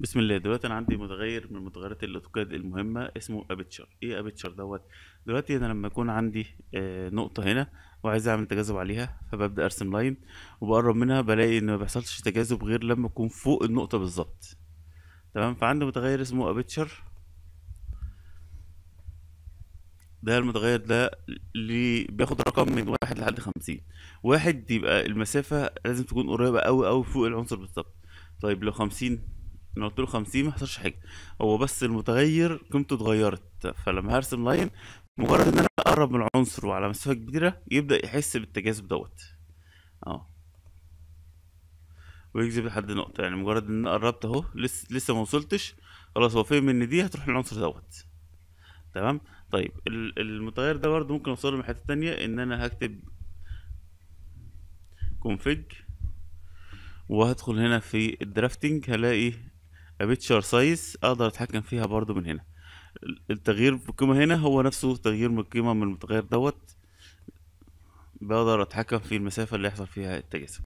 بسم الله دلوقتي انا عندي متغير من متغيرات الاوتوكاد المهمه اسمه ابيتشر ايه ابيتشر دوت دلوقتي انا لما يكون عندي آه، نقطه هنا وعايز اعمل تجاذب عليها فببدا ارسم لاين وبقرب منها بلاقي ان ما بيحصلش تجاذب غير لما اكون فوق النقطه بالظبط تمام فعندي متغير اسمه ابيتشر ده المتغير ده اللي بياخد رقم من واحد لحد خمسين واحد يبقى المسافة لازم تكون قريبة أوي أوي فوق العنصر بالظبط طيب لو خمسين انا قلت له 50 ما حصلش حاجه هو بس المتغير قيمته اتغيرت فلما هرسم لاين مجرد ان انا اقرب من العنصر وعلى مسافه كبيره يبدا يحس بالتجاذب دوت اه ويجذب لحد نقطه يعني مجرد ان انا قربت اهو لسه لسه ما وصلتش خلاص هو فهم ان دي هتروح للعنصر دوت تمام طيب المتغير ده برضه ممكن اوصله من حته تانية ان انا هكتب config وهدخل هنا في الدرافتنج هلاقي ابيتشر سايز اقدر اتحكم فيها برضو من هنا التغيير في القيمه هنا هو نفسه تغيير من القيمه من المتغير دوت بقدر اتحكم في المسافه اللي هيحصل فيها التجاذب